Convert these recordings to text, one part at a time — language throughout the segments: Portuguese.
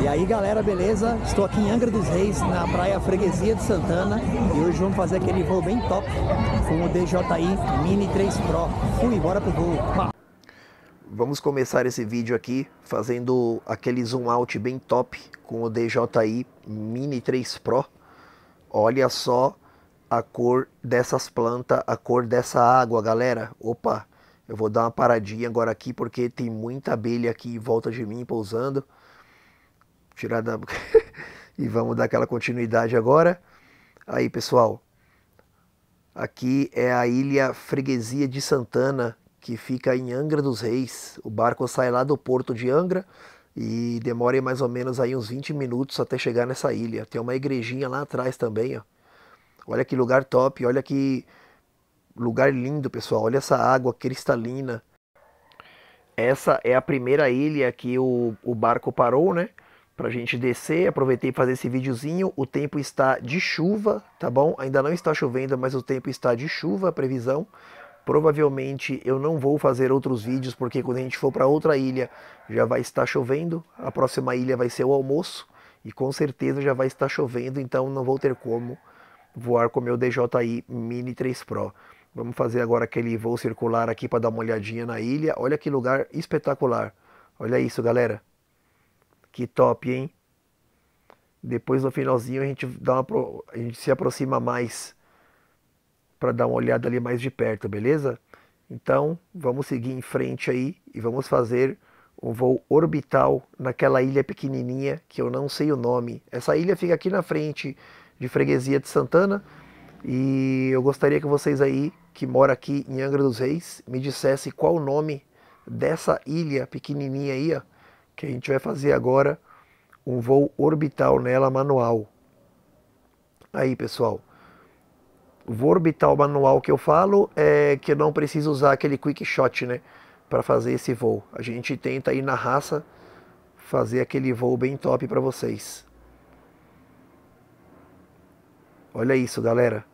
E aí, galera, beleza? Estou aqui em Angra dos Reis, na praia Freguesia de Santana, e hoje vamos fazer aquele voo bem top com o DJI Mini 3 Pro. Fui, bora pro voo. Vamos começar esse vídeo aqui fazendo aquele zoom out bem top com o DJI Mini 3 Pro. Olha só a cor dessas plantas, a cor dessa água, galera. Opa, eu vou dar uma paradinha agora aqui porque tem muita abelha aqui em volta de mim pousando tirar da. e vamos dar aquela continuidade agora. Aí, pessoal, aqui é a ilha Freguesia de Santana, que fica em Angra dos Reis. O barco sai lá do porto de Angra e demora mais ou menos aí uns 20 minutos até chegar nessa ilha. Tem uma igrejinha lá atrás também, ó. Olha que lugar top, olha que lugar lindo, pessoal. Olha essa água cristalina. Essa é a primeira ilha que o, o barco parou, né? pra gente descer. Aproveitei para fazer esse videozinho. O tempo está de chuva, tá bom? Ainda não está chovendo, mas o tempo está de chuva, a previsão. Provavelmente eu não vou fazer outros vídeos, porque quando a gente for para outra ilha, já vai estar chovendo. A próxima ilha vai ser o almoço, e com certeza já vai estar chovendo, então não vou ter como voar com meu DJI Mini 3 Pro. Vamos fazer agora aquele voo circular aqui para dar uma olhadinha na ilha. Olha que lugar espetacular. Olha isso, galera. Que top, hein? Depois no finalzinho a gente dá uma, a gente se aproxima mais para dar uma olhada ali mais de perto, beleza? Então, vamos seguir em frente aí e vamos fazer um voo orbital naquela ilha pequenininha que eu não sei o nome. Essa ilha fica aqui na frente de Freguesia de Santana e eu gostaria que vocês aí que mora aqui em Angra dos Reis me dissessem qual o nome dessa ilha pequenininha aí, ó que a gente vai fazer agora um voo orbital nela manual. Aí, pessoal, o voo orbital manual que eu falo é que eu não preciso usar aquele quick shot, né, para fazer esse voo. A gente tenta ir na raça fazer aquele voo bem top para vocês. Olha isso, galera.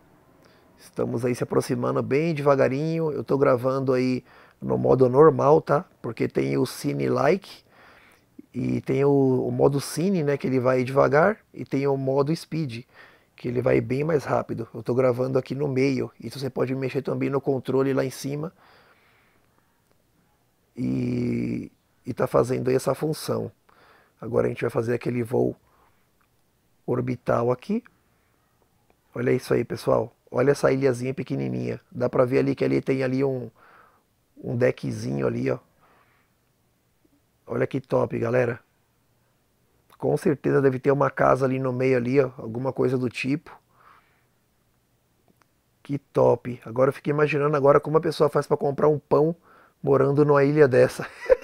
Estamos aí se aproximando bem devagarinho. Eu estou gravando aí no modo normal, tá? Porque tem o Cine Like e tem o, o, modo cine, né, que ele vai devagar, e tem o modo speed, que ele vai bem mais rápido. Eu estou gravando aqui no meio, isso então você pode mexer também no controle lá em cima. E está fazendo essa função. Agora a gente vai fazer aquele voo orbital aqui. Olha isso aí, pessoal. Olha essa ilhazinha pequenininha. Dá para ver ali que ali tem ali um, um deckzinho ali, ó. Olha que top, galera. Com certeza deve ter uma casa ali no meio ali, ó, alguma coisa do tipo. Que top. Agora eu fiquei imaginando agora como a pessoa faz para comprar um pão morando numa ilha dessa.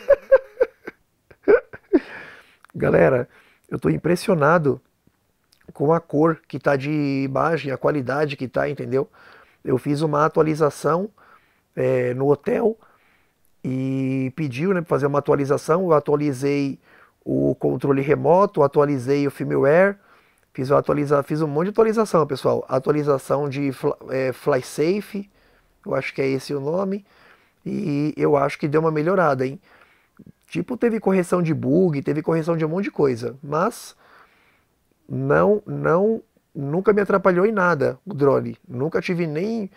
Galera, eu estou impressionado com a cor que tá de imagem, a qualidade que tá, entendeu? Eu fiz uma atualização é, no hotel e pediu né, para fazer uma atualização. Eu atualizei o controle remoto, atualizei o firmware, fiz, atualiza, fiz um monte de atualização, pessoal. Atualização de é, FlySafe, eu acho que é esse o nome, e eu acho que deu uma melhorada, hein? Tipo, teve correção de bug, teve correção de um monte de coisa, mas não, não, nunca me atrapalhou em nada o drone. Nunca tive nem,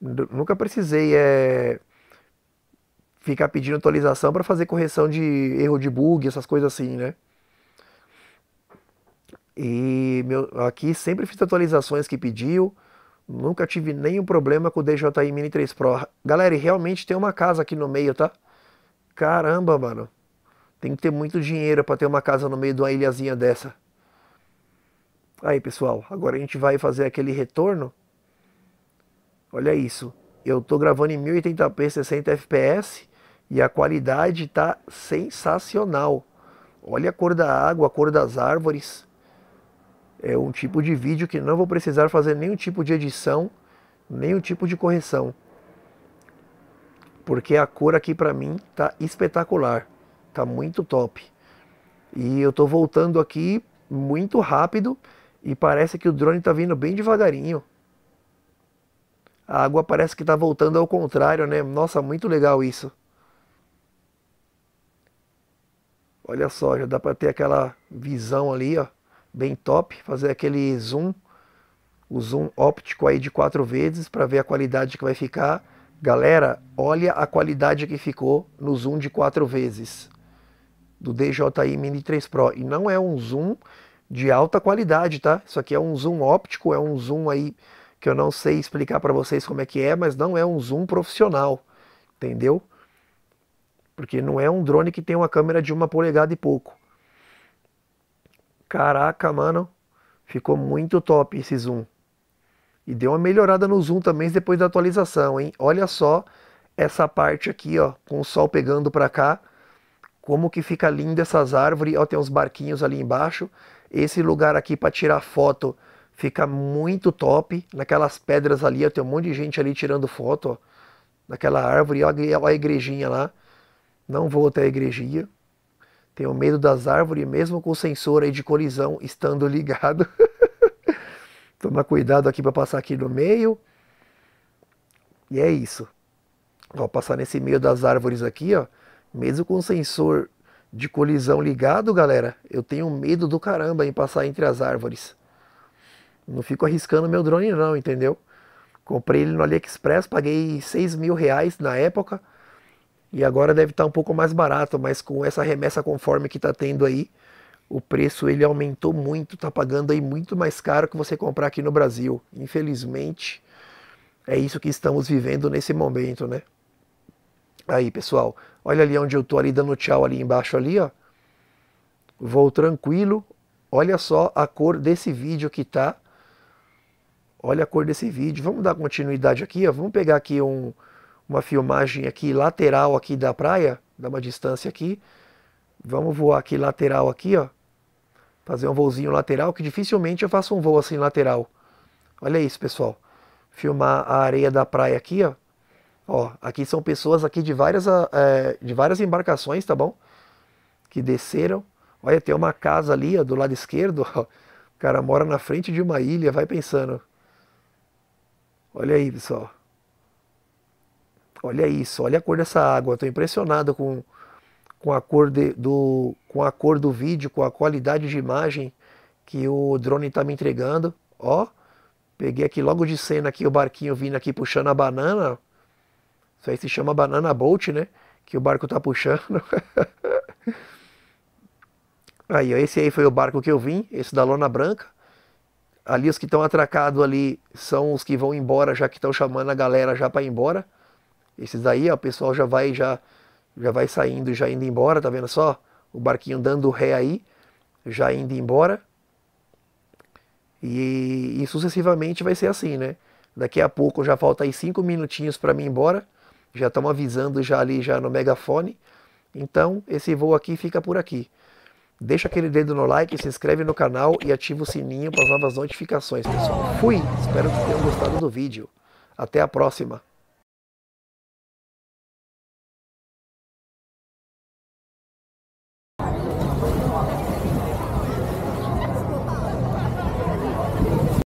nunca precisei é, ficar pedindo atualização para fazer correção de erro de bug, essas coisas assim, né? E meu, aqui sempre fiz atualizações que pediu, nunca tive nenhum problema com o DJI Mini 3 Pro. Galera, e realmente tem uma casa aqui no meio, tá? Caramba, mano. Tem que ter muito dinheiro para ter uma casa no meio de uma ilhazinha dessa. Aí, pessoal, agora a gente vai fazer aquele retorno. Olha isso. Eu tô gravando em 1080p 60 fps e a qualidade está sensacional. Olha a cor da água, a cor das árvores. É um tipo de vídeo que não vou precisar fazer nenhum tipo de edição, nenhum tipo de correção. Porque a cor aqui para mim está espetacular, está muito top. E eu tô voltando aqui muito rápido e parece que o drone está vindo bem devagarinho. A água parece que está voltando ao contrário, né? Nossa, muito legal isso. Olha só, já dá para ter aquela visão ali, ó, bem top, fazer aquele zoom, o zoom óptico aí de quatro vezes para ver a qualidade que vai ficar. Galera, olha a qualidade que ficou no zoom de quatro vezes do DJI Mini 3 Pro e não é um zoom de alta qualidade, tá? Isso aqui é um zoom óptico, é um zoom aí que eu não sei explicar para vocês como é que é, mas não é um zoom profissional, entendeu? Porque não é um drone que tem uma câmera de uma polegada e pouco. Caraca, mano. Ficou muito top esse zoom. E deu uma melhorada no zoom também depois da atualização, hein? Olha só essa parte aqui, ó, com o sol pegando para cá. Como que fica linda essas árvores. Ó, tem uns barquinhos ali embaixo. Esse lugar aqui para tirar foto fica muito top. Naquelas pedras ali, ó, tem um monte de gente ali tirando foto, ó. Naquela árvore, ó a igrejinha lá não vou até a igreja. Tenho medo das árvores, mesmo com o sensor aí de colisão estando ligado. Tomar cuidado aqui para passar aqui no meio. E é isso. Vou passar nesse meio das árvores aqui, ó. Mesmo com o sensor de colisão ligado, galera, eu tenho medo do caramba em passar entre as árvores. Não fico arriscando meu drone não, entendeu? Comprei ele no AliExpress, paguei 6 mil reais na época. E agora deve estar tá um pouco mais barato, mas com essa remessa conforme que está tendo aí, o preço ele aumentou muito, está pagando aí muito mais caro que você comprar aqui no Brasil. Infelizmente, é isso que estamos vivendo nesse momento, né? Aí, pessoal, olha ali onde eu estou ali dando tchau ali embaixo ali, ó. Vou tranquilo. Olha só a cor desse vídeo que tá. Olha a cor desse vídeo. Vamos dar continuidade aqui, ó. Vamos pegar aqui um uma filmagem aqui lateral aqui da praia, dá uma distância aqui. Vamos voar aqui lateral aqui, ó. Fazer um voozinho lateral, que dificilmente eu faço um voo assim lateral. Olha isso, pessoal. Filmar a areia da praia aqui, ó. Ó, aqui são pessoas aqui de várias, ah, é, de várias embarcações, tá bom? Que desceram. Olha, tem uma casa ali, ó, do lado esquerdo. Ó. O cara mora na frente de uma ilha, vai pensando. Olha aí, pessoal. Olha isso, olha a cor dessa água. Estou impressionado com, com, a cor de, do, com a cor do vídeo, com a qualidade de imagem que o drone está me entregando. Ó, peguei aqui logo de cena aqui o barquinho vindo aqui puxando a banana. Isso aí se chama banana boat, né? Que o barco está puxando. aí, ó, esse aí foi o barco que eu vim, esse da lona branca. Ali os que estão atracados ali são os que vão embora, já que estão chamando a galera já para ir embora. Esses daí, ó, o pessoal já vai já já vai saindo, já indo embora, tá vendo só? O barquinho dando ré aí, já indo embora. E, e sucessivamente vai ser assim, né? Daqui a pouco já falta aí cinco minutinhos para mim ir embora. Já estamos avisando já ali já no megafone. Então, esse voo aqui fica por aqui. Deixa aquele dedo no like, se inscreve no canal e ativa o sininho para as novas notificações, pessoal. Fui! Espero que tenham gostado do vídeo. Até a próxima!